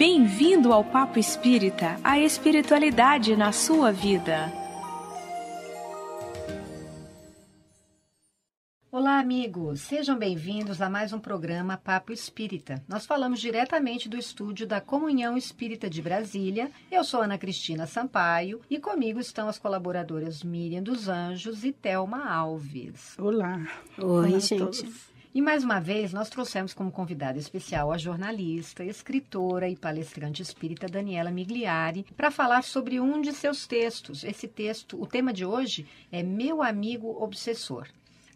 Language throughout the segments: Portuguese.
Bem-vindo ao Papo Espírita, a espiritualidade na sua vida. Olá, amigos! Sejam bem-vindos a mais um programa Papo Espírita. Nós falamos diretamente do estúdio da Comunhão Espírita de Brasília. Eu sou Ana Cristina Sampaio e comigo estão as colaboradoras Miriam dos Anjos e Thelma Alves. Olá! Oi, Olá gente! Todos. E mais uma vez, nós trouxemos como convidada especial a jornalista, escritora e palestrante espírita Daniela Migliari para falar sobre um de seus textos. Esse texto, o tema de hoje é Meu Amigo Obsessor.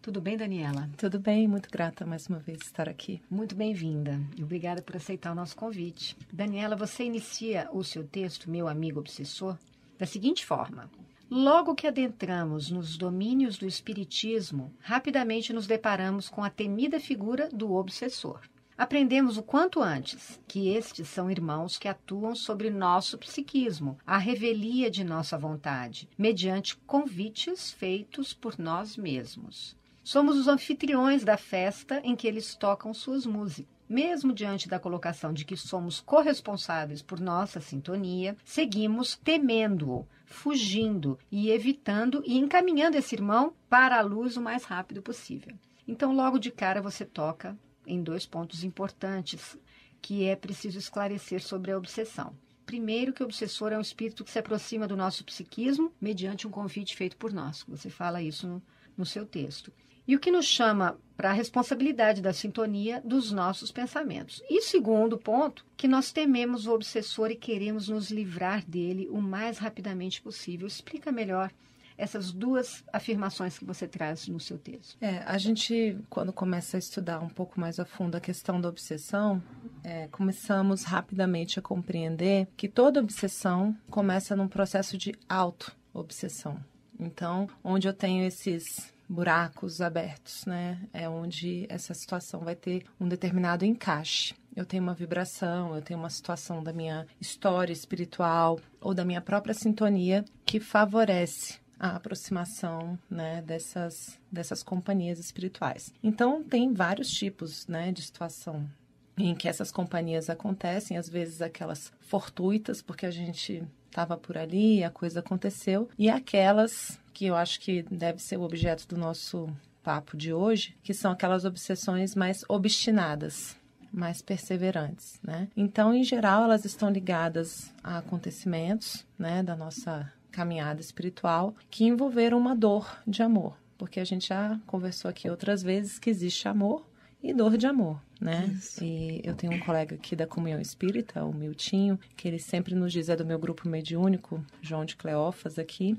Tudo bem, Daniela? Tudo bem, muito grata mais uma vez estar aqui. Muito bem-vinda e obrigada por aceitar o nosso convite. Daniela, você inicia o seu texto, Meu Amigo Obsessor, da seguinte forma: Logo que adentramos nos domínios do espiritismo, rapidamente nos deparamos com a temida figura do obsessor. Aprendemos o quanto antes que estes são irmãos que atuam sobre nosso psiquismo, a revelia de nossa vontade, mediante convites feitos por nós mesmos. Somos os anfitriões da festa em que eles tocam suas músicas mesmo diante da colocação de que somos corresponsáveis por nossa sintonia, seguimos temendo-o, fugindo e evitando e encaminhando esse irmão para a luz o mais rápido possível. Então, logo de cara, você toca em dois pontos importantes que é preciso esclarecer sobre a obsessão. Primeiro, que o obsessor é um espírito que se aproxima do nosso psiquismo mediante um convite feito por nós. Você fala isso no, no seu texto e o que nos chama para a responsabilidade da sintonia dos nossos pensamentos. E segundo ponto, que nós tememos o obsessor e queremos nos livrar dele o mais rapidamente possível. Explica melhor essas duas afirmações que você traz no seu texto. É, a gente, quando começa a estudar um pouco mais a fundo a questão da obsessão, é, começamos rapidamente a compreender que toda obsessão começa num processo de auto-obsessão. Então, onde eu tenho esses buracos abertos, né? É onde essa situação vai ter um determinado encaixe. Eu tenho uma vibração, eu tenho uma situação da minha história espiritual ou da minha própria sintonia que favorece a aproximação né, dessas, dessas companhias espirituais. Então, tem vários tipos né, de situação em que essas companhias acontecem, às vezes aquelas fortuitas, porque a gente estava por ali, a coisa aconteceu, e aquelas que eu acho que deve ser o objeto do nosso papo de hoje, que são aquelas obsessões mais obstinadas mais perseverantes, né? Então, em geral, elas estão ligadas a acontecimentos, né, da nossa caminhada espiritual que envolveram uma dor de amor, porque a gente já conversou aqui outras vezes que existe amor, e dor de amor, né? Isso. E eu tenho um colega aqui da Comunhão Espírita, o Miltinho, que ele sempre nos diz, é do meu grupo mediúnico, João de Cleófas aqui,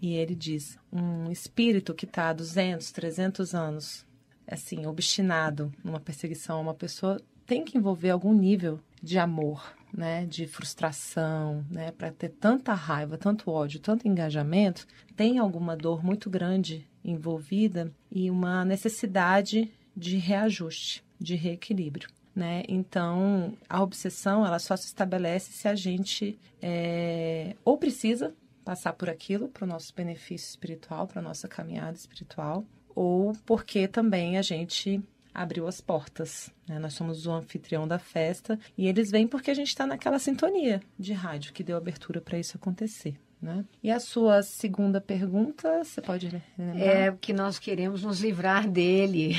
e ele diz, um espírito que está há 200, 300 anos, assim, obstinado numa perseguição a uma pessoa, tem que envolver algum nível de amor, né, de frustração, né, para ter tanta raiva, tanto ódio, tanto engajamento, tem alguma dor muito grande envolvida e uma necessidade de reajuste, de reequilíbrio. Né? Então, a obsessão ela só se estabelece se a gente é, ou precisa passar por aquilo para o nosso benefício espiritual, para a nossa caminhada espiritual, ou porque também a gente abriu as portas. Né? Nós somos o anfitrião da festa e eles vêm porque a gente está naquela sintonia de rádio que deu abertura para isso acontecer. Né? E a sua segunda pergunta, você pode lembrar? É que nós queremos nos livrar dele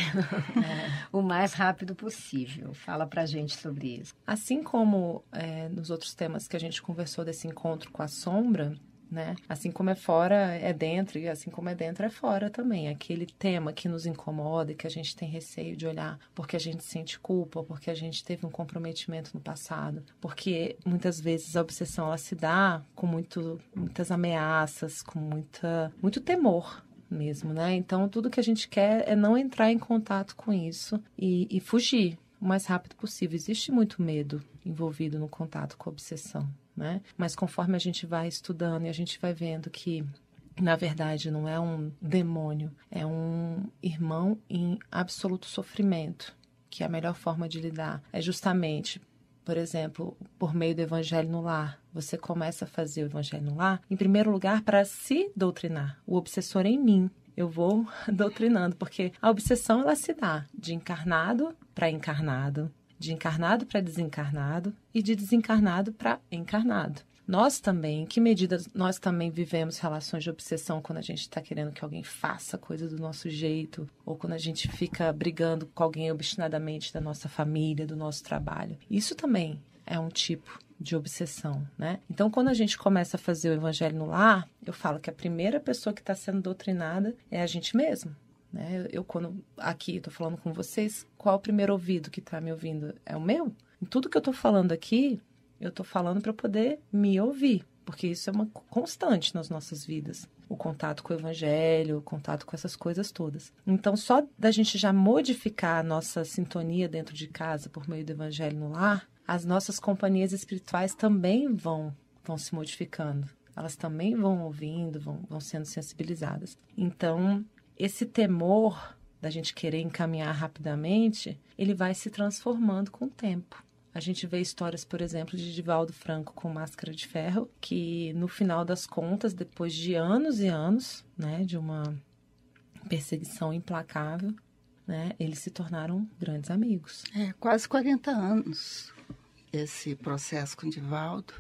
é. o mais rápido possível. Fala para gente sobre isso. Assim como é, nos outros temas que a gente conversou desse encontro com a sombra, né? Assim como é fora, é dentro, e assim como é dentro, é fora também. Aquele tema que nos incomoda, que a gente tem receio de olhar, porque a gente sente culpa, porque a gente teve um comprometimento no passado, porque muitas vezes a obsessão ela se dá com muito, muitas ameaças, com muita, muito temor, mesmo, né? Então, tudo que a gente quer é não entrar em contato com isso e, e, fugir o mais rápido possível. Existe muito medo envolvido no contato com a obsessão né? Mas conforme a gente vai estudando e a gente vai vendo que na verdade, não é um demônio, é um irmão em absoluto sofrimento, que a melhor forma de lidar é justamente por exemplo, por meio do Evangelho no Lar. Você começa a fazer o Evangelho no Lar, em primeiro lugar, para se doutrinar. O obsessor em mim. Eu vou doutrinando, porque a obsessão ela se dá de encarnado para encarnado, de encarnado para desencarnado e de desencarnado para encarnado. Nós também, em que medida nós também vivemos relações de obsessão quando a gente está querendo que alguém faça coisa do nosso jeito, ou quando a gente fica brigando com alguém obstinadamente da nossa família, do nosso trabalho? Isso também é um tipo de obsessão, né? Então, quando a gente começa a fazer o evangelho no lar, eu falo que a primeira pessoa que está sendo doutrinada é a gente mesmo. Né? Eu, quando aqui estou falando com vocês, qual o primeiro ouvido que está me ouvindo? É o meu? Em tudo que eu estou falando aqui, eu estou falando para poder me ouvir, porque isso é uma constante nas nossas vidas. O contato com o evangelho, o contato com essas coisas todas. Então, só da gente já modificar a nossa sintonia dentro de casa por meio do evangelho no lar, as nossas companhias espirituais também vão, vão se modificando elas também vão ouvindo, vão, vão sendo sensibilizadas. Então, esse temor da gente querer encaminhar rapidamente, ele vai se transformando com o tempo. A gente vê histórias, por exemplo, de Divaldo Franco com Máscara de Ferro, que no final das contas, depois de anos e anos, né, de uma perseguição implacável, né, eles se tornaram grandes amigos. É, quase 40 anos esse processo com Divaldo.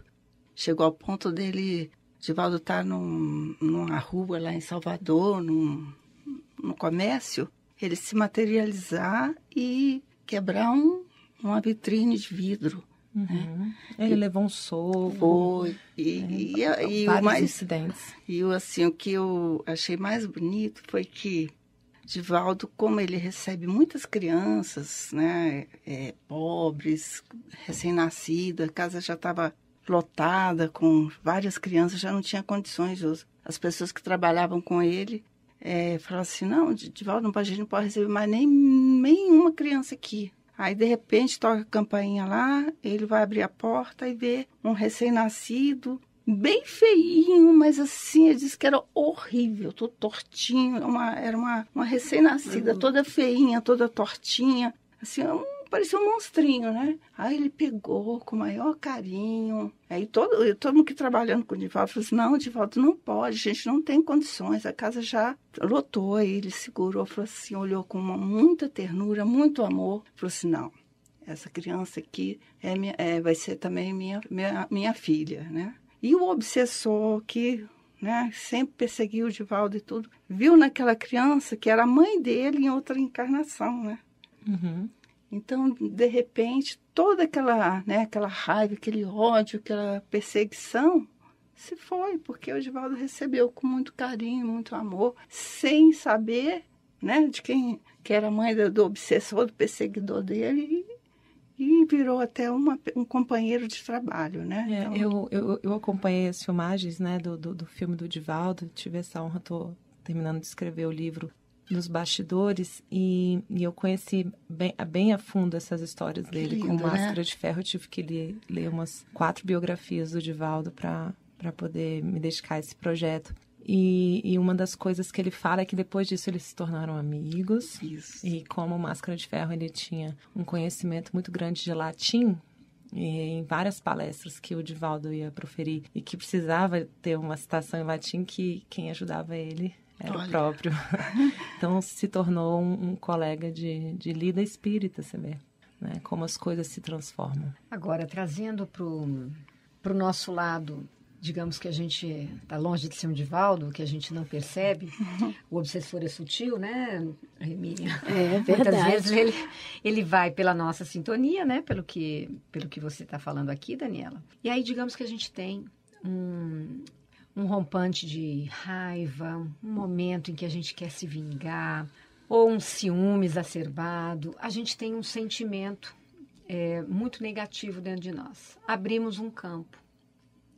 Chegou ao ponto dele Divaldo tá num, numa rua lá em Salvador, num, no comércio, ele se materializar e quebrar um, uma vitrine de vidro. Uhum. Né? Ele e, levou um soco. Foi. E, é, e, e, Vários o mais, incidentes. E assim, o que eu achei mais bonito foi que Divaldo, como ele recebe muitas crianças, né, é, pobres, recém-nascidas, a casa já estava lotada com várias crianças, já não tinha condições. As pessoas que trabalhavam com ele é, falava assim, não, Divaldo, não pode, a gente não pode receber mais nem, nenhuma criança aqui. Aí, de repente, toca a campainha lá, ele vai abrir a porta e vê um recém-nascido, bem feinho, mas assim, ele disse que era horrível, todo tortinho, uma, era uma, uma recém-nascida, uhum. toda feinha, toda tortinha, assim, um parecia um monstrinho, né? Aí ele pegou com o maior carinho. Aí todo, todo mundo que trabalhando com o Divaldo falou assim, não, Divaldo, não pode, a gente não tem condições, a casa já lotou. Aí ele segurou, falou assim, olhou com uma, muita ternura, muito amor, falou assim, não, essa criança aqui é, minha, é vai ser também minha, minha, minha filha, né? E o obsessor que né, sempre perseguiu o Divaldo e tudo, viu naquela criança que era a mãe dele em outra encarnação, né? Uhum. Então, de repente, toda aquela, né, aquela raiva, aquele ódio, aquela perseguição se foi, porque o Divaldo recebeu com muito carinho, muito amor, sem saber né, de quem que era a mãe do, do obsessor, do perseguidor dele, e, e virou até uma, um companheiro de trabalho. Né? É, então... eu, eu, eu, acompanhei as filmagens né, do, do, do filme do Divaldo, tive essa honra, estou terminando de escrever o livro dos bastidores e, e eu conheci bem, bem, a fundo essas histórias dele lindo, com Máscara né? de Ferro. Eu tive que ler, ler umas quatro biografias do Divaldo para poder me dedicar a esse projeto. E, e, uma das coisas que ele fala é que depois disso eles se tornaram amigos. Isso. E como Máscara de Ferro ele tinha um conhecimento muito grande de latim, em várias palestras que o Divaldo ia proferir e que precisava ter uma citação em latim que quem ajudava ele era Olha. o próprio. então se tornou um, um, colega de, de lida espírita, você vê, né? como as coisas se transformam. Agora, trazendo para o nosso lado, digamos que a gente está longe de ser um Divaldo, que a gente não percebe, o obsessor é sutil, né, Emília? É, é verdade. Muitas vezes ele, ele vai pela nossa sintonia, né, pelo que, pelo que você está falando aqui, Daniela. E aí, digamos que a gente tem um, um rompante de raiva, um momento em que a gente quer se vingar, ou um ciúme exacerbado, a gente tem um sentimento é, muito negativo dentro de nós. Abrimos um campo.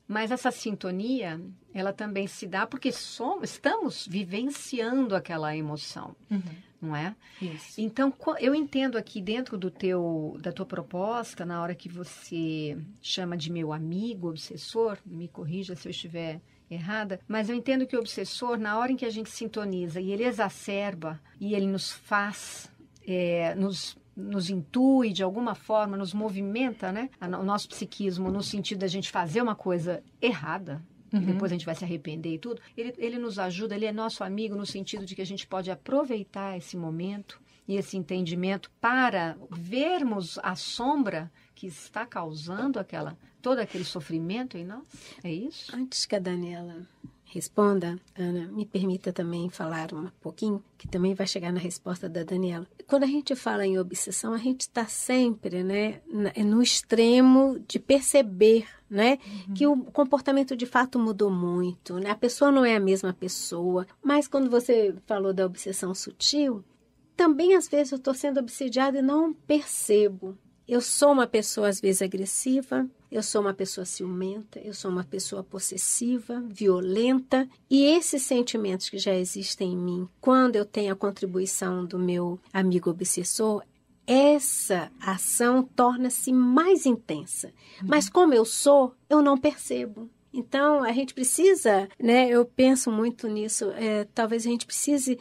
Mas essa sintonia, ela também se dá porque somos, estamos vivenciando aquela emoção, uhum. não é? Isso. Então, eu entendo aqui dentro do teu, da tua proposta, na hora que você chama de meu amigo obsessor, me corrija se eu estiver errada, mas eu entendo que o obsessor, na hora em que a gente sintoniza e ele exacerba e ele nos faz, é, nos nos intui de alguma forma, nos movimenta, né? O nosso psiquismo no sentido da gente fazer uma coisa errada, Uhum. depois a gente vai se arrepender e tudo. Ele, ele nos ajuda, ele é nosso amigo no sentido de que a gente pode aproveitar esse momento e esse entendimento para vermos a sombra que está causando aquela todo aquele sofrimento em nós? É isso? Antes que a Daniela responda, Ana, me permita também falar um pouquinho, que também vai chegar na resposta da Daniela. Quando a gente fala em obsessão, a gente está sempre né, é no extremo de perceber né, uhum. que o comportamento de fato mudou muito, né? a pessoa não é a mesma pessoa. Mas quando você falou da obsessão sutil, também às vezes eu estou sendo obsidiada e não percebo. Eu sou uma pessoa às vezes agressiva, eu sou uma pessoa ciumenta, eu sou uma pessoa possessiva, violenta, e esses sentimentos que já existem em mim, quando eu tenho a contribuição do meu amigo obsessor, essa ação torna-se mais intensa. Uhum. Mas como eu sou, eu não percebo. Então a gente precisa, né? Eu penso muito nisso. É, talvez a gente precise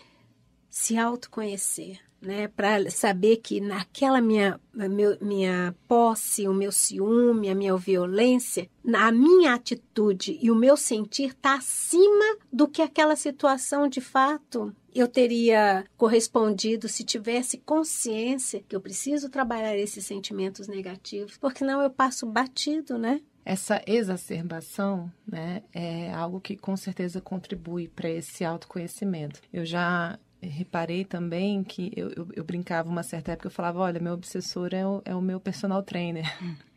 se autoconhecer, né, para saber que naquela minha, meu, minha posse, o meu ciúme, a minha violência, a minha atitude e o meu sentir está acima do que aquela situação de fato eu teria correspondido se tivesse consciência que eu preciso trabalhar esses sentimentos negativos, porque não eu passo batido, né? Essa exacerbação né, é algo que com certeza contribui para esse autoconhecimento. Eu já reparei também que eu, eu, eu, brincava uma certa época, eu falava, olha, meu obsessor é o, é o meu personal trainer.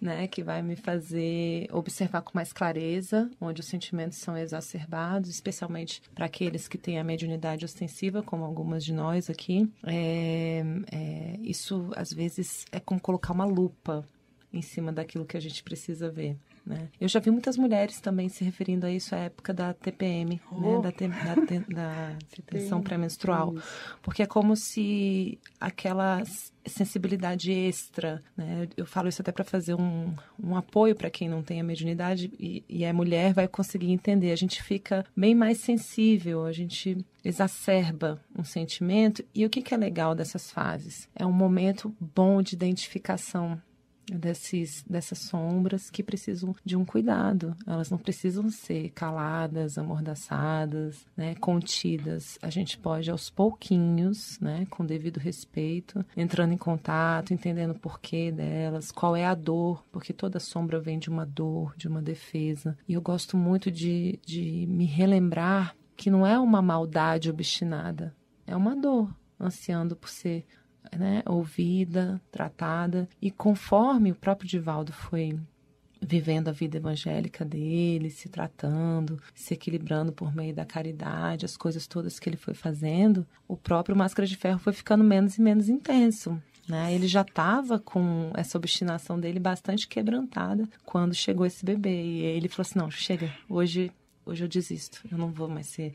Né, que vai me fazer observar com mais clareza onde os sentimentos são exacerbados, especialmente para aqueles que têm a mediunidade ostensiva, como algumas de nós aqui. É, é, isso às vezes é como colocar uma lupa em cima daquilo que a gente precisa ver. Né? Eu já vi muitas mulheres também se referindo a isso à época da TPM, né? oh. né? da, te, da, te, da tensão pré-menstrual, porque é como se aquela sensibilidade extra, né? Eu falo isso até para fazer um, um apoio para quem não tem a mediunidade e, e é mulher vai conseguir entender. A gente fica bem mais sensível, a gente exacerba um sentimento. E o que, que é legal dessas fases? É um momento bom de identificação desses, dessas sombras que precisam de um cuidado. Elas não precisam ser caladas, amordaçadas, né, contidas. A gente pode aos pouquinhos, né, com devido respeito, entrando em contato, entendendo o porquê delas, qual é a dor, porque toda sombra vem de uma dor, de uma defesa. E eu gosto muito de, de me relembrar que não é uma maldade obstinada, é uma dor ansiando por ser né, ouvida, tratada. E conforme o próprio Divaldo foi vivendo a vida evangélica dele, se tratando, se equilibrando por meio da caridade, as coisas todas que ele foi fazendo, o próprio Máscara de Ferro foi ficando menos e menos intenso. Né? Ele já estava com essa obstinação dele bastante quebrantada quando chegou esse bebê. E ele falou assim: não, chega, hoje hoje eu desisto, eu não vou mais ser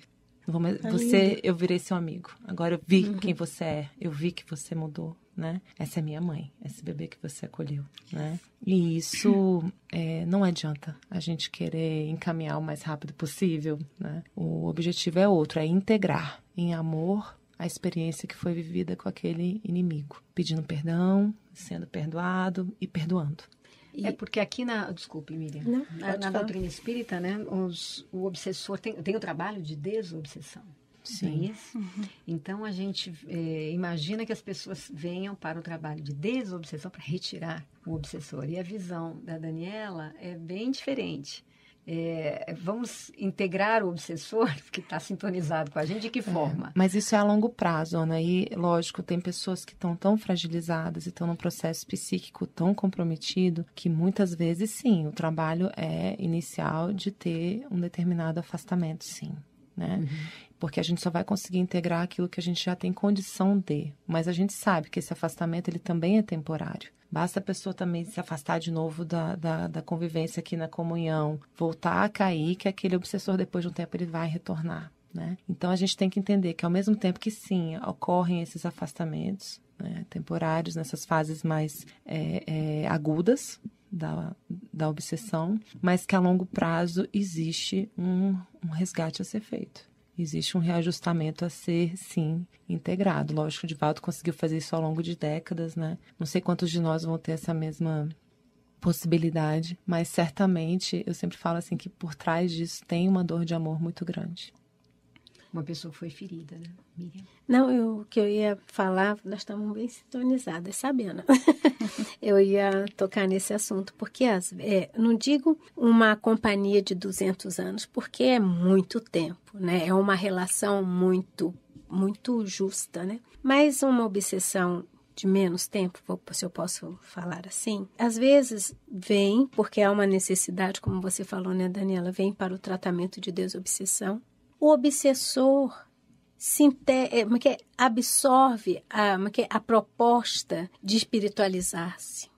mais... Tá você, eu virei seu amigo. Agora eu vi uhum. quem você é. Eu vi que você mudou, né? Essa é minha mãe, esse bebê que você acolheu, né? E isso é, não adianta a gente querer encaminhar o mais rápido possível, né? O objetivo é outro, é integrar em amor a experiência que foi vivida com aquele inimigo, pedindo perdão, sendo perdoado e perdoando, e... É porque aqui na. Desculpe, Miriam. Não, na, na doutrina espírita, né, os, o obsessor tem, tem o trabalho de desobsessão. Sim. É isso? Uhum. Então a gente é, imagina que as pessoas venham para o trabalho de desobsessão para retirar o obsessor. E a visão da Daniela é bem diferente. É, vamos integrar o obsessor que está sintonizado com a gente de que é, forma? É, mas isso é a longo prazo, Ana. Né? E, lógico, tem pessoas que estão tão fragilizadas e estão num processo psíquico tão comprometido que muitas vezes, sim, o trabalho é inicial de ter um determinado afastamento, sim. Né? Uhum. Porque a gente só vai conseguir integrar aquilo que a gente já tem condição de, mas a gente sabe que esse afastamento ele também é temporário. Basta a pessoa também se afastar de novo da, da, da, convivência aqui na comunhão, voltar a cair, que aquele obsessor, depois de um tempo, ele vai retornar. Né? Então a gente tem que entender que, ao mesmo tempo que sim, ocorrem esses afastamentos né, temporários, nessas fases mais é, é, agudas, da, da obsessão, mas que a longo prazo existe um, um resgate a ser feito existe um reajustamento a ser, sim, integrado. Lógico, o Divaldo conseguiu fazer isso ao longo de décadas, né? Não sei quantos de nós vão ter essa mesma possibilidade, mas certamente eu sempre falo assim que por trás disso tem uma dor de amor muito grande uma pessoa foi ferida, né, Miriam? Não, eu, o que eu ia falar, nós estamos bem sintonizadas, sabendo. eu ia tocar nesse assunto, porque as, é, não digo uma companhia de 200 anos, porque é muito tempo, né? É uma relação muito, muito justa, né? Mas uma obsessão de menos tempo, se eu posso falar assim, às vezes vem, porque há uma necessidade, como você falou, né, Daniela, vem para o tratamento de desobsessão, o obsessor é, é que é? absorve a, a proposta de espiritualizar-se.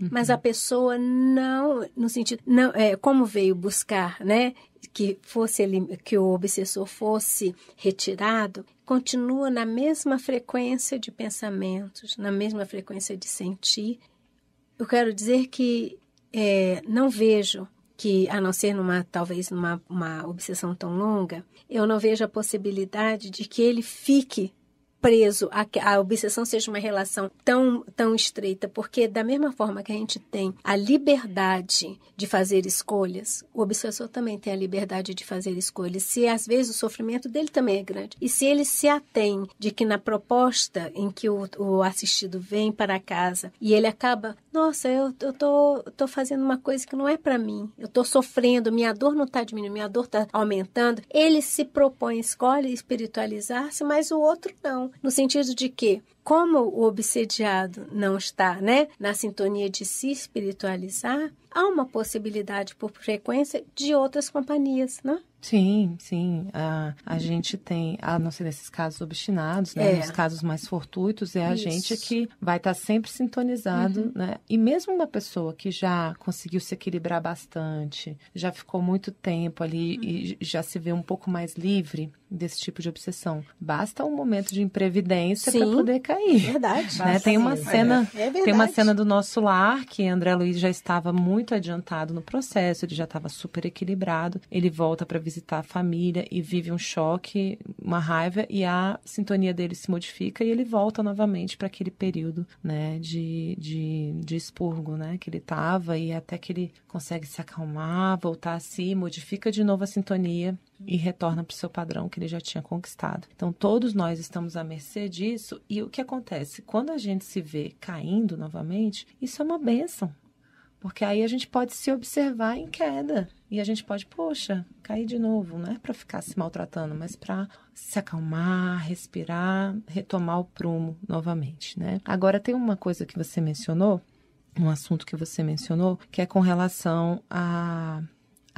Uhum. Mas a pessoa não, no sentido, não, é, como veio buscar, né, que fosse que o obsessor fosse retirado, continua na mesma frequência de pensamentos, na mesma frequência de sentir. Eu quero dizer que é, não vejo que a não ser numa talvez numa uma obsessão tão longa, eu não vejo a possibilidade de que ele fique preso a a obsessão seja uma relação tão tão estreita, porque da mesma forma que a gente tem a liberdade de fazer escolhas, o obsessor também tem a liberdade de fazer escolhas. Se às vezes o sofrimento dele também é grande, e se ele se atém de que na proposta em que o, o assistido vem para casa e ele acaba nossa, eu, eu tô, tô fazendo uma coisa que não é para mim, eu tô sofrendo, minha dor não tá diminuindo, minha dor tá aumentando. Ele se propõe, escolhe espiritualizar-se, mas o outro não. No sentido de que como o obsediado não está né, na sintonia de se espiritualizar, há uma possibilidade, por frequência, de outras companhias, né? Sim, sim. A, a gente tem, a não ser nesses casos obstinados, né? É. Nos casos mais fortuitos, é a Isso. gente que vai estar tá sempre sintonizado, uhum. né? E mesmo uma pessoa que já conseguiu se equilibrar bastante, já ficou muito tempo ali uhum. e já se vê um pouco mais livre, desse tipo de obsessão. Basta um momento de imprevidência para poder cair. Verdade. Né? Tem uma mesmo. cena, é tem uma cena do nosso lar que André Luiz já estava muito adiantado no processo, ele já estava super equilibrado. Ele volta para visitar a família e vive um choque, uma raiva e a sintonia dele se modifica e ele volta novamente para aquele período, né, de, de, de expurgo, né, que ele estava e até que ele consegue se acalmar, voltar a si, modifica de novo a sintonia e retorna para o seu padrão que ele já tinha conquistado. Então, todos nós estamos à mercê disso, e o que acontece? Quando a gente se vê caindo novamente, isso é uma benção. Porque aí a gente pode se observar em queda. E a gente pode, poxa, cair de novo. Não é para ficar se maltratando, mas para se acalmar, respirar, retomar o prumo novamente, né? Agora, tem uma coisa que você mencionou, um assunto que você mencionou, que é com relação a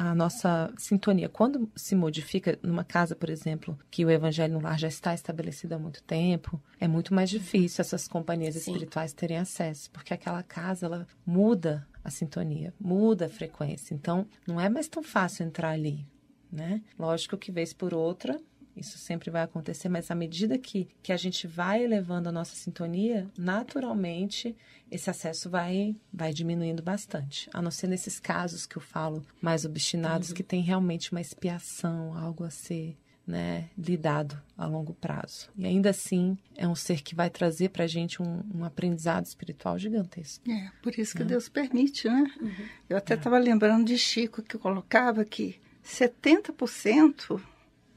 a nossa sintonia. Quando se modifica numa casa, por exemplo, que o evangelho no lar já está estabelecido há muito tempo, é muito mais difícil essas companhias Sim. espirituais terem acesso, porque aquela casa ela muda a sintonia, muda a frequência. Então, não é mais tão fácil entrar ali. Né? Lógico que vez por outra isso sempre vai acontecer, mas à medida que, que a gente vai elevando a nossa sintonia, naturalmente esse acesso vai, vai diminuindo bastante. A não ser nesses casos que eu falo mais obstinados, uhum. que tem realmente uma expiação, algo a ser né, lidado a longo prazo. E ainda assim, é um ser que vai trazer para a gente um, um, aprendizado espiritual gigantesco. É, por isso que né? Deus permite, né? Uhum. Eu até estava é. lembrando de Chico que colocava que 70%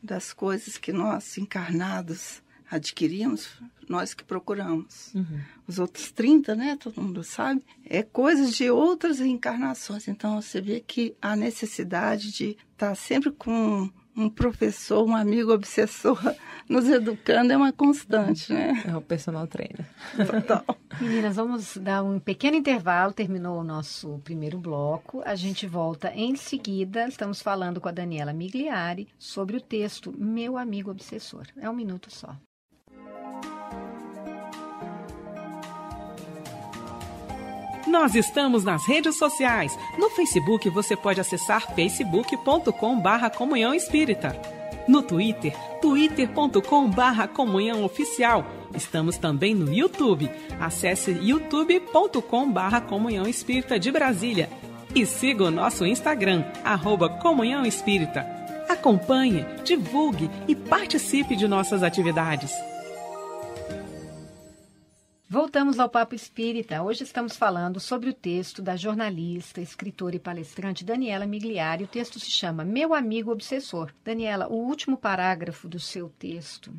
das coisas que nós encarnados adquirimos, nós que procuramos. Uhum. Os outros 30, né, todo mundo sabe, é coisas de outras encarnações. Então você vê que a necessidade de estar tá sempre com um professor, um amigo obsessor nos educando é uma constante, né? É o personal trainer. Total. Meninas, vamos dar um pequeno intervalo. Terminou o nosso primeiro bloco. A gente volta em seguida. Estamos falando com a Daniela Migliari sobre o texto Meu Amigo Obsessor. É um minuto só. Nós estamos nas redes sociais. No Facebook você pode acessar facebook.com barra comunhão espírita. No Twitter, twitter.com barra comunhão oficial. Estamos também no YouTube. Acesse youtube.com barra comunhão espírita de Brasília. E siga o nosso Instagram, arroba comunhão espírita. Acompanhe, divulgue e participe de nossas atividades. Voltamos ao Papo Espírita. Hoje estamos falando sobre o texto da jornalista, escritora e palestrante Daniela Migliari. O texto se chama Meu Amigo Obsessor. Daniela, o último parágrafo do seu texto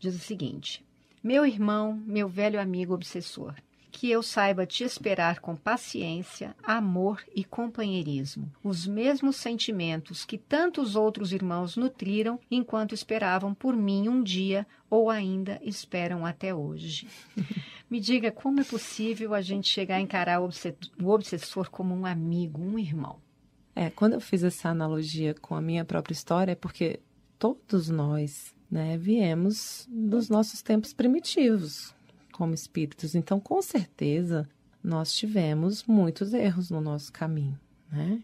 diz o seguinte: Meu irmão, meu velho amigo obsessor, que eu saiba te esperar com paciência, amor e companheirismo, os mesmos sentimentos que tantos outros irmãos nutriram enquanto esperavam por mim um dia ou ainda esperam até hoje. Me diga como é possível a gente chegar a encarar o obsessor como um amigo, um irmão? É, quando eu fiz essa analogia com a minha própria história, é porque todos nós, né, viemos dos nossos tempos primitivos como espíritos. Então, com certeza, nós tivemos muitos erros no nosso caminho, né?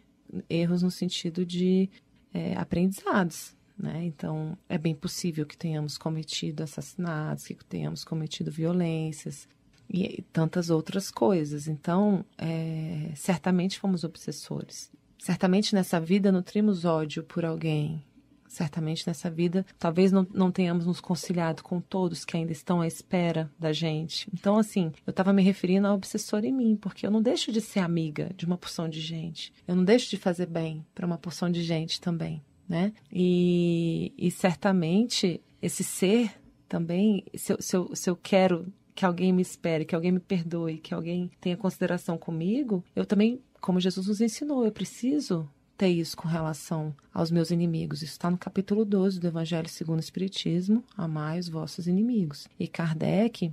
Erros no sentido de é, aprendizados, né? Então, é bem possível que tenhamos cometido assassinatos, que tenhamos cometido violências e, tantas outras coisas. Então, é, certamente fomos obsessores. Certamente nessa vida nutrimos ódio por alguém. Certamente nessa vida, talvez não, não tenhamos nos conciliado com todos que ainda estão à espera da gente. Então, assim, eu estava me referindo ao obsessor em mim, porque eu não deixo de ser amiga de uma porção de gente. Eu não deixo de fazer bem para uma porção de gente também né? E, e certamente esse ser também, se eu, se, eu, se eu quero que alguém me espere, que alguém me perdoe, que alguém tenha consideração comigo, eu também, como Jesus nos ensinou, eu preciso ter isso com relação aos meus inimigos. Isso está no capítulo 12 do Evangelho segundo o Espiritismo, amai os vossos inimigos. E Kardec,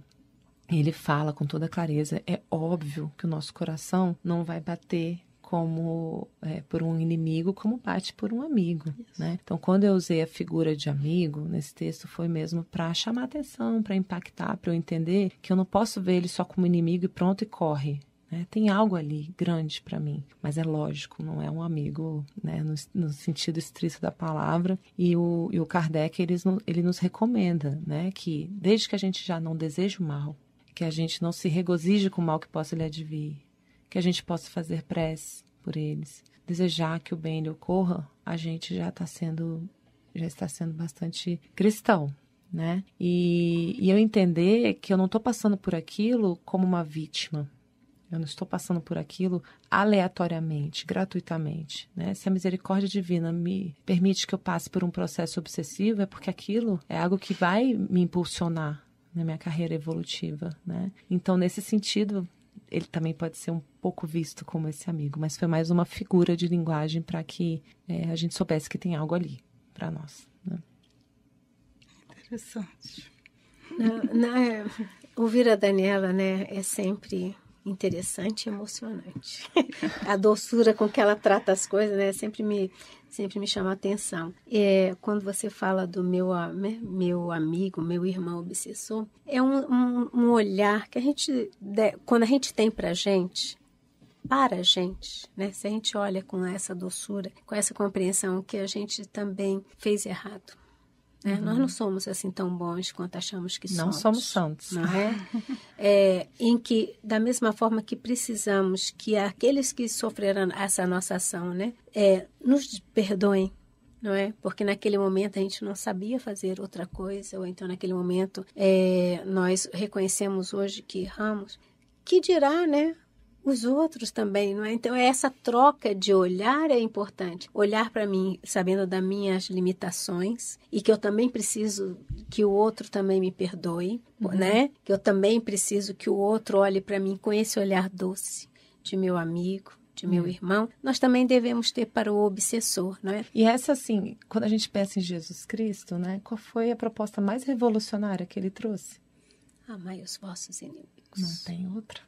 ele fala com toda clareza, é óbvio que o nosso coração não vai bater como é, por um inimigo, como bate por um amigo, Isso. né? Então, quando eu usei a figura de amigo nesse texto, foi mesmo para chamar atenção, para impactar, para eu entender que eu não posso ver ele só como inimigo e pronto e corre. Né? Tem algo ali grande para mim, mas é lógico, não é um amigo né? no, no, sentido estrito da palavra. E o, e o Kardec eles, ele nos recomenda né? que, desde que a gente já não deseje o mal, que a gente não se regozije com o mal que possa lhe advir, que a gente possa fazer prece, por eles, desejar que o bem lhe ocorra, a gente já está sendo já está sendo bastante cristão, né? E, e eu entender que eu não estou passando por aquilo como uma vítima. Eu não estou passando por aquilo aleatoriamente, gratuitamente. Né? Se a misericórdia divina me permite que eu passe por um processo obsessivo, é porque aquilo é algo que vai me impulsionar na minha carreira evolutiva, né? Então, nesse sentido, ele também pode ser um pouco visto como esse amigo, mas foi mais uma figura de linguagem para que é, a gente soubesse que tem algo ali para nós. Né? Interessante. Não, não, é, ouvir a Daniela, né, é sempre interessante e emocionante. a doçura com que ela trata as coisas, né, sempre me sempre me chama a atenção. É, quando você fala do meu né, meu amigo, meu irmão obsessor, é um, um, um olhar que a gente quando a gente tem para gente para a gente, né? Se a gente olha com essa doçura, com essa compreensão que a gente também fez errado, né? Uhum. Nós não uhum. somos assim tão bons quanto achamos que somos. Não somos santos. Não é? é? Em que, da mesma forma que precisamos que aqueles que sofreram essa nossa ação, né, é, nos perdoem, não é? Porque naquele momento a gente não sabia fazer outra coisa, ou então naquele momento é, nós reconhecemos hoje que erramos. Que dirá, né, os outros também, não é? Então, essa troca de olhar é importante. Olhar para mim, sabendo das minhas limitações e que eu também preciso que o outro também me perdoe, uhum. né? Que eu também preciso que o outro olhe para mim com esse olhar doce de meu amigo, de meu uhum. irmão, nós também devemos ter para o obsessor, não é? E essa, assim, quando a gente pensa em Jesus Cristo, né? Qual foi a proposta mais revolucionária que ele trouxe? Amai os vossos inimigos. Não tem outra.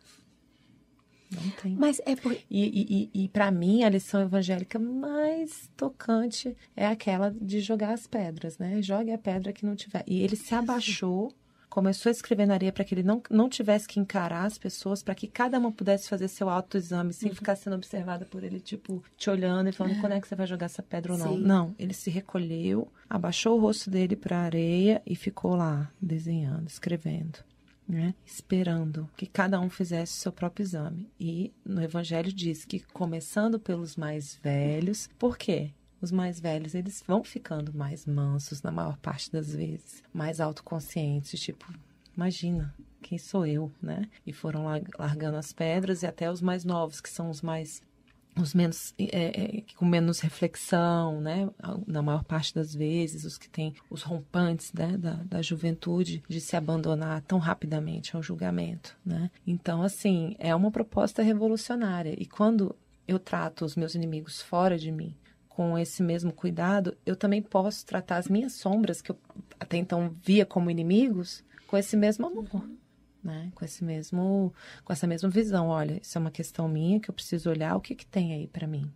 Não tem. Mas é por... E, e, e para mim, a lição evangélica mais tocante é aquela de jogar as pedras, né? Jogue a pedra que não tiver. E ele se abaixou começou a escrever na areia para que ele não, não tivesse que encarar as pessoas, para que cada uma pudesse fazer seu autoexame sem uhum. ficar sendo observada por ele, tipo, te olhando e falando é. quando é que você vai jogar essa pedra ou não. Sim. Não, ele se recolheu, abaixou o rosto dele para a areia e ficou lá, desenhando, escrevendo né? Esperando que cada um fizesse o seu próprio exame. E no Evangelho diz que começando pelos mais velhos, por quê? Os mais velhos, eles vão ficando mais mansos na maior parte das vezes, mais autoconscientes, tipo, imagina, quem sou eu, né? E foram largando as pedras e até os mais novos, que são os mais os menos é, é, com menos reflexão, né? Na maior parte das vezes, os que têm os rompantes né? da, da juventude de se abandonar tão rapidamente ao julgamento, né? Então, assim, é uma proposta revolucionária. E quando eu trato os meus inimigos fora de mim com esse mesmo cuidado, eu também posso tratar as minhas sombras que eu até então via como inimigos com esse mesmo amor né? Com esse mesmo, com essa mesma visão. Olha, isso é uma questão minha que eu preciso olhar o que que tem aí para mim,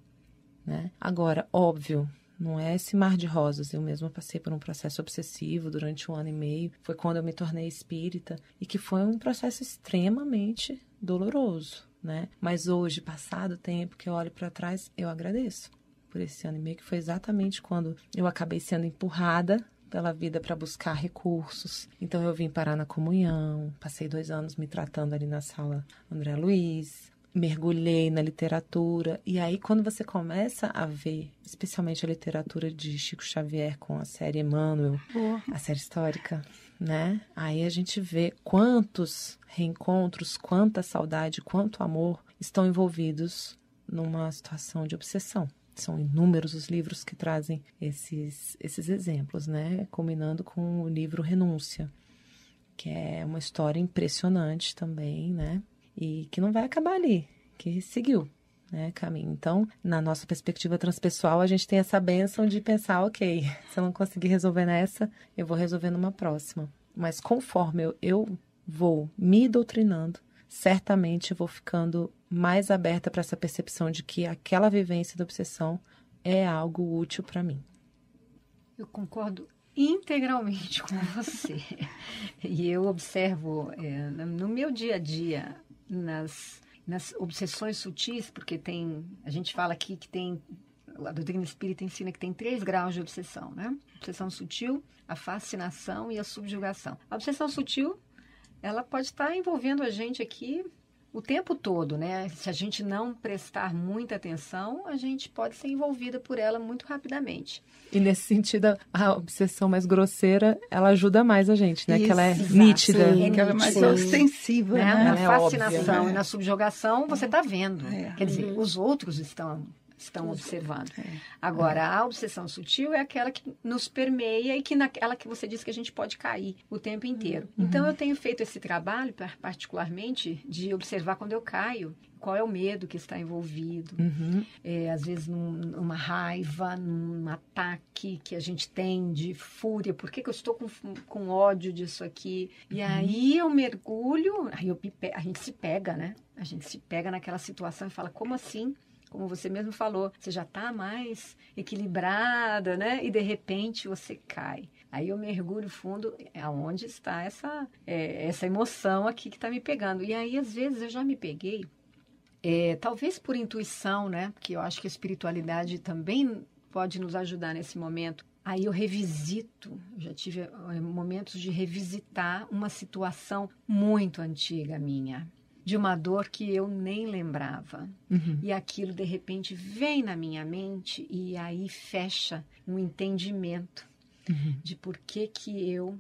né? Agora, óbvio, não é esse mar de rosas. Eu mesma passei por um processo obsessivo durante um ano e meio. Foi quando eu me tornei espírita e que foi um processo extremamente doloroso, né? Mas hoje, passado o tempo que eu olho para trás, eu agradeço por esse ano e meio que foi exatamente quando eu acabei sendo empurrada pela vida para buscar recursos. Então eu vim parar na comunhão, passei dois anos me tratando ali na sala André Luiz, mergulhei na literatura. E aí, quando você começa a ver, especialmente a literatura de Chico Xavier com a série Emmanuel, a série histórica, né? Aí a gente vê quantos reencontros, quanta saudade, quanto amor estão envolvidos numa situação de obsessão são inúmeros os livros que trazem esses, esses exemplos, né? Combinando com o livro Renúncia, que é uma história impressionante também, né? E que não vai acabar ali, que seguiu. Né, caminho. Então, na nossa perspectiva transpessoal, a gente tem essa benção de pensar, ok, se eu não conseguir resolver nessa, eu vou resolver numa próxima. Mas conforme eu, eu vou me doutrinando, certamente vou ficando mais aberta para essa percepção de que aquela vivência da obsessão é algo útil para mim. Eu concordo integralmente com você. e eu observo é, no meu dia a dia, nas, nas obsessões sutis, porque tem. A gente fala aqui que tem. A doutrina espírita ensina que tem três graus de obsessão, né? Obsessão sutil, a fascinação e a subjugação. A obsessão sutil ela pode estar envolvendo a gente aqui o tempo todo, né? Se a gente não prestar muita atenção, a gente pode ser envolvida por ela muito rapidamente. E nesse sentido, a obsessão mais grosseira, ela ajuda mais a gente, né? Isso, que ela é exato, nítida. Sim, que ela é mais sim. ostensiva, né? né? Na é fascinação né? e na subjugação, você está vendo. É. Quer dizer, uhum. os outros estão estão observando. É. Agora, a obsessão sutil é aquela que nos permeia e que naquela que você diz que a gente pode cair o tempo inteiro. Uhum. Então, eu uhum. tenho feito esse trabalho, particularmente, de observar quando eu caio qual é o medo que está envolvido. Uhum. É, às vezes, num, numa raiva, num ataque que a gente tem de fúria. Por que, que eu estou com, com ódio disso aqui? E uhum. aí eu mergulho, aí eu, a gente se pega, né? A gente se pega naquela situação e fala: como assim? como você mesmo falou, você já está mais equilibrada, né? E de repente você cai. Aí eu mergulho fundo, é aonde está essa, é, essa emoção aqui que está me pegando. E aí, às vezes, eu já me peguei, é, talvez por intuição, né? Porque eu acho que a espiritualidade também pode nos ajudar nesse momento. Aí eu revisito, já tive é, momentos de revisitar uma situação muito antiga minha de uma dor que eu nem lembrava. Uhum. E aquilo de repente vem na minha mente e aí fecha um entendimento uhum. de por que que eu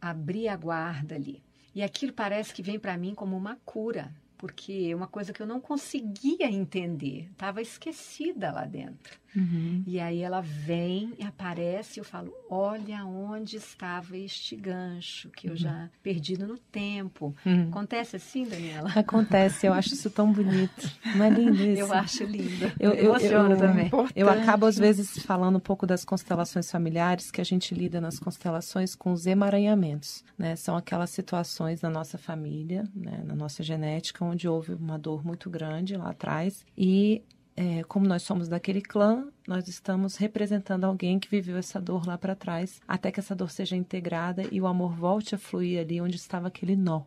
abri a guarda ali. E aquilo parece que vem para mim como uma cura, porque é uma coisa que eu não conseguia entender, estava esquecida lá dentro. Uhum. E aí ela vem, aparece, eu falo: olha onde estava este gancho que eu uhum. já perdido no tempo. Uhum. Acontece assim, Daniela? Acontece, eu acho isso tão bonito. Não é lindo isso? Eu acho lindo. Eu, eu, eu, eu também. Eu acabo, às vezes, falando um pouco das constelações familiares, que a gente lida nas constelações com os emaranhamentos. Né? São aquelas situações na nossa família, né? na nossa genética, onde houve uma dor muito grande lá atrás. E é, como nós somos daquele clã, nós estamos representando alguém que viveu essa dor lá para trás, até que essa dor seja integrada e o amor volte a fluir ali onde estava aquele nó.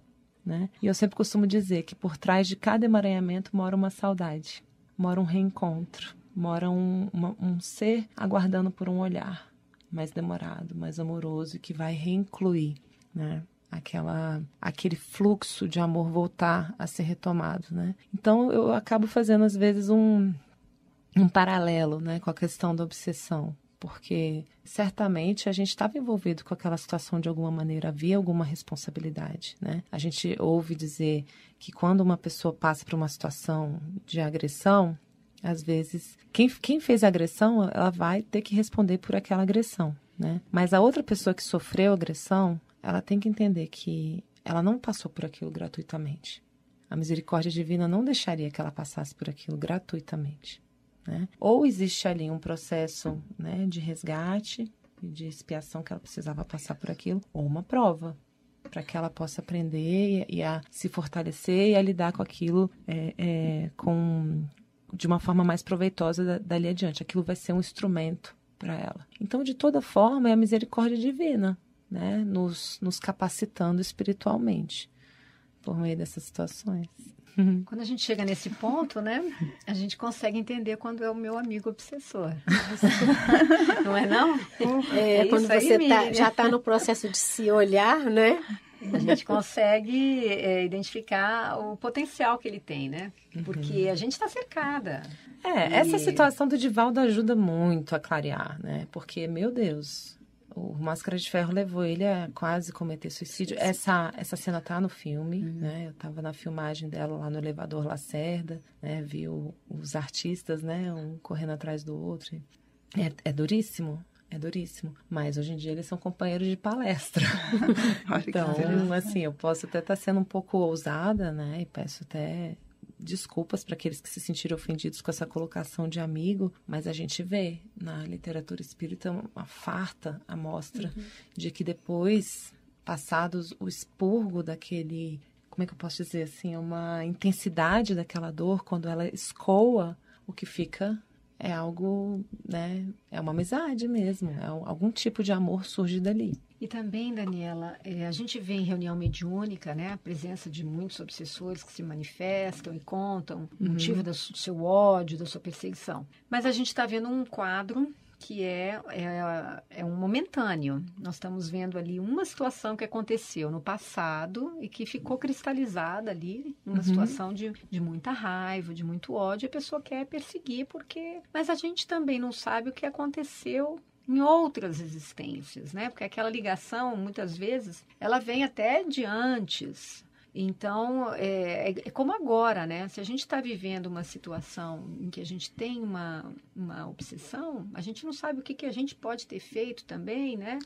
Né? E eu sempre costumo dizer que por trás de cada emaranhamento mora uma saudade, mora um reencontro, mora um, uma, um ser aguardando por um olhar mais demorado, mais amoroso, que vai reincluir, né? Aquela, aquele fluxo de amor voltar a ser retomado, né? Então eu acabo fazendo às vezes um um paralelo né, com a questão da obsessão, porque certamente a gente estava envolvido com aquela situação de alguma maneira, havia alguma responsabilidade. Né? A gente ouve dizer que quando uma pessoa passa por uma situação de agressão, às vezes, quem, quem fez a agressão, ela vai ter que responder por aquela agressão. Né? Mas a outra pessoa que sofreu agressão, ela tem que entender que ela não passou por aquilo gratuitamente. A misericórdia divina não deixaria que ela passasse por aquilo gratuitamente. Né? Ou existe ali um processo né, de resgate e de expiação que ela precisava passar por aquilo, ou uma prova para que ela possa aprender e, e, a se fortalecer e a lidar com aquilo é, é, com de uma forma mais proveitosa dali adiante. Aquilo vai ser um instrumento para ela. Então, de toda forma, é a misericórdia divina, né? Nos, nos capacitando espiritualmente por meio dessas situações. Uhum. Quando a gente chega nesse ponto, né, a gente consegue entender quando é o meu amigo obsessor. não é não? Uhum. É, é quando você aí, tá, já está no processo de se olhar, né? A gente consegue é, identificar o potencial que ele tem, né? Uhum. Porque uhum. a gente está cercada. É, e... essa situação do Divaldo ajuda muito a clarear, né? Porque, meu Deus, o Máscara de Ferro levou ele a quase cometer suicídio. Essa, essa cena tá no filme, uhum. né? Eu estava na filmagem dela lá no elevador Lacerda, né? Vi o, os artistas, né? Um correndo atrás do outro. É, é duríssimo, é duríssimo. Mas hoje em dia eles são companheiros de palestra. então, assim, eu posso até estar tá sendo um pouco ousada, né? E peço até desculpas para aqueles que se sentiram ofendidos com essa colocação de amigo, mas a gente vê na literatura espírita uma farta amostra uhum. de que depois, passados o expurgo daquele, como é que eu posso dizer assim, uma intensidade daquela dor, quando ela escoa, o que fica é algo, né? É uma amizade mesmo, é algum tipo de amor surge dali. E também, Daniela, eh, a gente vê em reunião mediúnica, né, a presença de muitos obsessores que se manifestam e contam o motivo uhum. do seu ódio, da sua perseguição. Mas a gente está vendo um quadro que é, é, é um momentâneo. Nós estamos vendo ali uma situação que aconteceu no passado e que ficou cristalizada ali, uma uhum. situação de, de muita raiva, de muito ódio, a pessoa quer perseguir porque. Mas a gente também não sabe o que aconteceu em outras existências, né? Porque aquela ligação, muitas vezes, ela vem até de antes então, é, é, é, como agora, né? Se a gente está vivendo uma situação em que a gente tem uma, uma obsessão, a gente não sabe o que, que a gente pode ter feito também, né?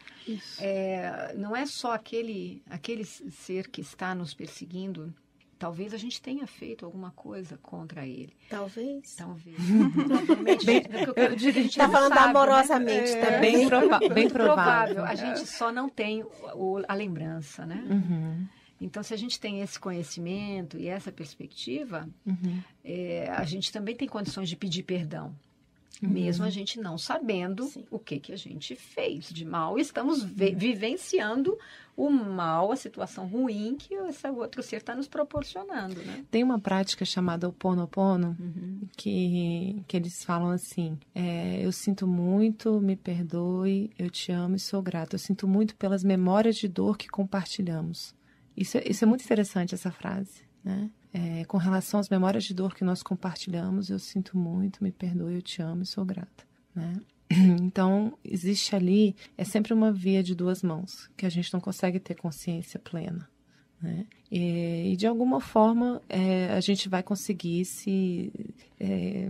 É, não é só aquele, aquele ser que está nos perseguindo. Talvez a gente tenha feito alguma coisa contra ele. Talvez. Talvez. está falando sabe, né? amorosamente né? também. Bem, prova bem provável. A gente só não tem o, a lembrança, né? Uhum. Então, se a gente tem esse conhecimento e essa perspectiva, uhum. é, a gente também tem condições de pedir perdão. Uhum. Mesmo a gente não sabendo Sim. o que, que a gente fez de mal, estamos vi uhum. vivenciando o mal, a situação ruim que esse outro ser está nos proporcionando. Né? Tem uma prática chamada o Ponopono, uhum. que, que eles falam assim: é, eu sinto muito, me perdoe, eu te amo e sou grato. Eu sinto muito pelas memórias de dor que compartilhamos. Isso, é, isso é muito interessante, essa frase, né? É, com relação às memórias de dor que nós compartilhamos, eu sinto muito, me perdoe, eu te amo e sou grata, né? Então, existe ali, é sempre uma via de duas mãos, que a gente não consegue ter consciência plena. Né? E, e, de alguma forma é, a gente vai conseguir se é,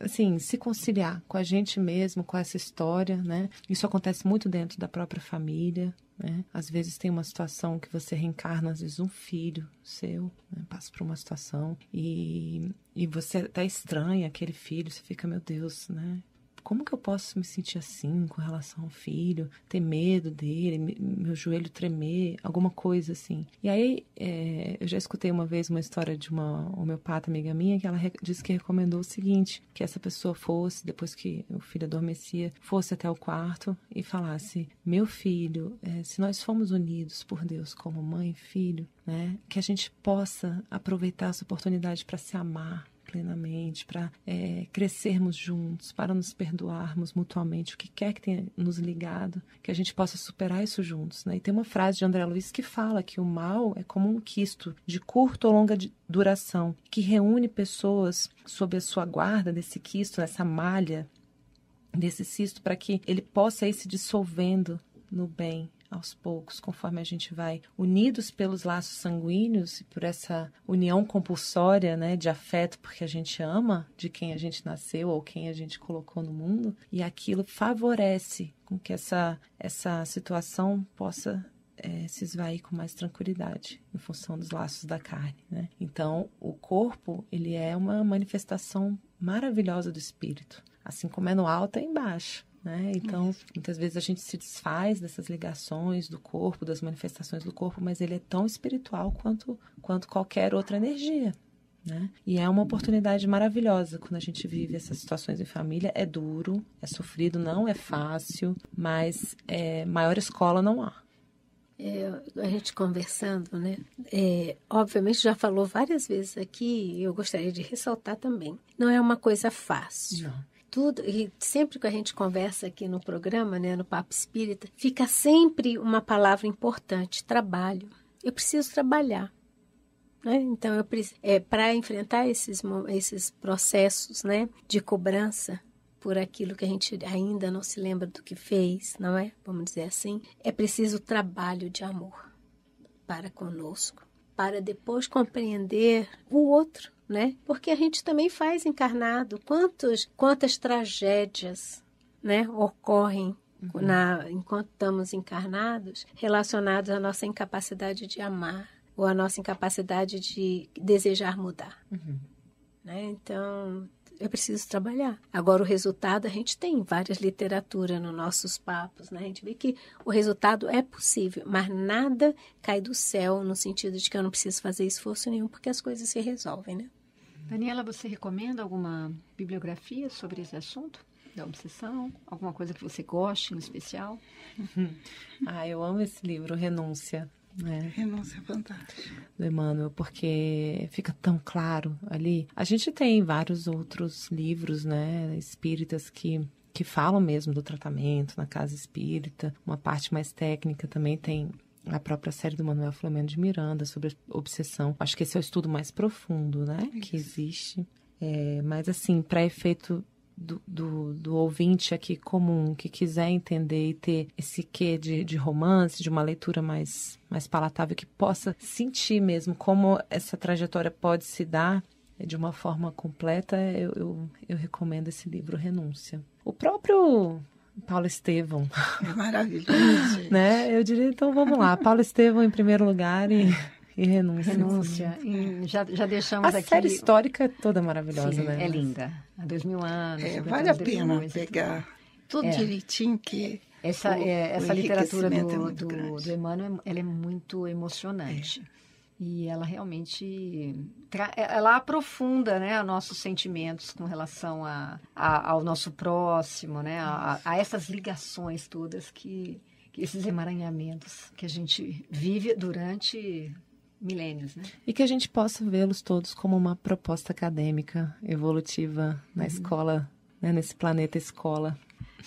assim se conciliar com a gente mesmo, com essa história, né? Isso acontece muito dentro da própria família, né? Às vezes tem uma situação que você reencarna, às vezes um filho seu né? passa por uma situação e, e você é até estranha aquele filho, você fica, meu Deus, né? como que eu posso me sentir assim com relação ao filho, ter medo dele, meu joelho tremer, alguma coisa assim. E aí é, eu já escutei uma vez uma história de uma homeopata amiga minha que ela disse que recomendou o seguinte: que essa pessoa fosse, depois que o filho adormecia, fosse até o quarto e falasse: Meu filho, é, se nós formos unidos por Deus como mãe e filho, né, que a gente possa aproveitar essa oportunidade para se amar plenamente, para é, crescermos juntos, para nos perdoarmos mutuamente, o que quer que tenha nos ligado, que a gente possa superar isso juntos. Né? E tem uma frase de André Luiz que fala que o mal é como um quisto de curta ou longa duração, que reúne pessoas sob a sua guarda desse quisto, nessa malha desse cisto, para que ele possa ir se dissolvendo no bem, aos poucos, conforme a gente vai unidos pelos laços sanguíneos e por essa união compulsória, né, de afeto, porque a gente ama de quem a gente nasceu ou quem a gente colocou no mundo, e aquilo favorece com que essa essa situação possa é, se esvair com mais tranquilidade em função dos laços da carne, né? Então, o corpo, ele é uma manifestação maravilhosa do espírito, assim como é no alto é embaixo. Né? Então, muitas vezes a gente se desfaz dessas ligações do corpo, das manifestações do corpo, mas ele é tão espiritual quanto, quanto qualquer outra energia. Né? E é uma oportunidade maravilhosa quando a gente vive essas situações em família. É duro, é sofrido, não é fácil, mas é, maior escola não há. É, a gente conversando, né? É, obviamente já falou várias vezes aqui, eu gostaria de ressaltar também. Não é uma coisa fácil. Não tudo, e sempre que a gente conversa aqui no programa, né, no Papo Espírita, fica sempre uma palavra importante: trabalho. Eu preciso trabalhar. Né? Então, eu é, para enfrentar esses, esses processos né, de cobrança por aquilo que a gente ainda não se lembra do que fez, não é? Vamos dizer assim, é preciso trabalho de amor para conosco, para depois compreender o outro, né? Porque a gente também faz encarnado. Quantos, quantas tragédias, né, ocorrem uhum. na, enquanto estamos encarnados, relacionados à nossa incapacidade de amar ou à nossa incapacidade de desejar mudar, uhum. né? Então é preciso trabalhar. Agora, o resultado a gente tem várias literaturas nos nossos papos, né? A gente vê que o resultado é possível, mas nada cai do céu no sentido de que eu não preciso fazer esforço nenhum porque as coisas se resolvem, né? Daniela, você recomenda alguma bibliografia sobre esse assunto? da obsessão? Alguma coisa que você goste em especial? ah, eu amo esse livro, Renúncia. Né? Renúncia é Fantástica Do Emmanuel, porque fica tão claro ali. A gente tem vários outros livros, né, espíritas que que falam mesmo do tratamento na casa espírita, uma parte mais técnica também tem a própria série do Manuel Flamengo de Miranda sobre obsessão. Acho que esse é o estudo mais profundo, né, é Isso. que existe. É, mas assim, para efeito do, do, do, ouvinte aqui comum que quiser entender e ter esse quê de, de romance, de uma leitura mais, mais palatável, que possa sentir mesmo como essa trajetória pode se dar de uma forma completa, eu, eu, eu recomendo esse livro Renúncia. O próprio Paulo Estevam. maravilhoso. né? Eu diria, então vamos lá. Paulo Estevam em primeiro lugar e, e Renúncia. Renúncia. E já, já deixamos a aqui. A série histórica é toda maravilhosa, Sim, né? É linda. Há dois mil anos. É, vale a pena pegar tudo é. direitinho que. Essa, o, é, essa o literatura do, é do, do, Emmanuel ela é muito emocionante. É. E ela realmente é, ela aprofunda né, nossos sentimentos com relação a, a ao nosso próximo, né, a, a essas ligações todas que, que esses emaranhamentos que a gente vive durante milênios, né? E que a gente possa vê-los todos como uma proposta acadêmica evolutiva na uhum. escola, né, nesse planeta escola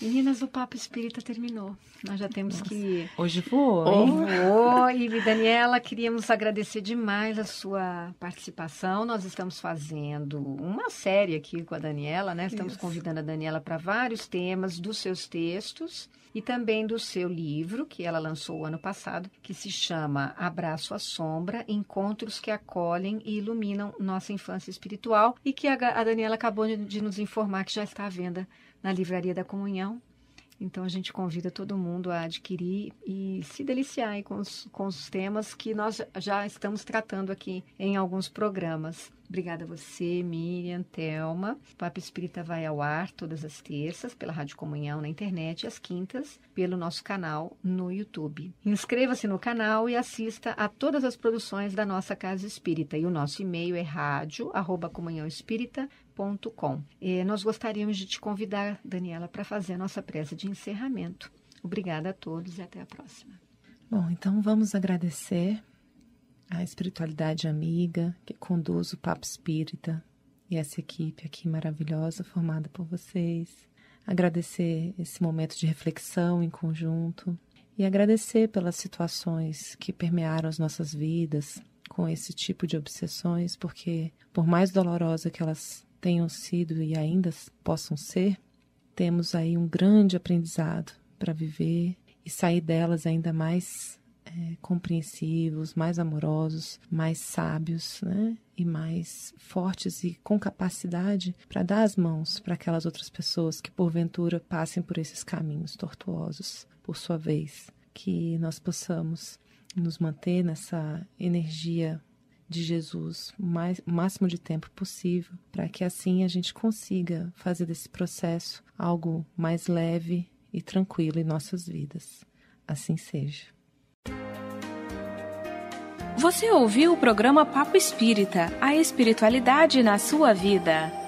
Meninas, o Papo Espírita terminou. Nós já temos Nossa. que ir. Hoje voou. Voou. E, Daniela, queríamos agradecer demais a sua participação. Nós estamos fazendo uma série aqui com a Daniela, né? Estamos Isso. convidando a Daniela para vários temas dos seus textos e também do seu livro, que ela lançou o ano passado, que se chama Abraço à Sombra, Encontros que Acolhem e Iluminam Nossa Infância Espiritual, e que a, Daniela acabou de nos informar que já está à venda na Livraria da Comunhão. Então a gente convida todo mundo a adquirir e se deliciar com os, com os temas que nós já estamos tratando aqui em alguns programas. Obrigada a você, Miriam, Thelma. O Papo Espírita vai ao ar todas as terças pela Rádio Comunhão na internet e às quintas pelo nosso canal no YouTube. Inscreva-se no canal e assista a todas as produções da nossa Casa Espírita. E o nosso e-mail é rádio, arroba e nós gostaríamos de te convidar, Daniela, para fazer a nossa prece de encerramento. Obrigada a todos e até a próxima. Bom, então vamos agradecer à espiritualidade amiga que conduz o Papo Espírita e essa equipe aqui maravilhosa formada por vocês. Agradecer esse momento de reflexão em conjunto e agradecer pelas situações que permearam as nossas vidas com esse tipo de obsessões, porque por mais dolorosa que elas tenham sido e ainda possam ser, temos aí um grande aprendizado para viver e sair delas ainda mais é, compreensivos, mais amorosos, mais sábios, né? E mais fortes e com capacidade para dar as mãos para aquelas outras pessoas que porventura passem por esses caminhos tortuosos, por sua vez, que nós possamos nos manter nessa energia de Jesus o, mais, máximo de tempo possível, para que assim a gente consiga fazer desse processo algo mais leve e tranquilo em nossas vidas. Assim seja. Você ouviu o programa Papo Espírita A Espiritualidade na Sua Vida.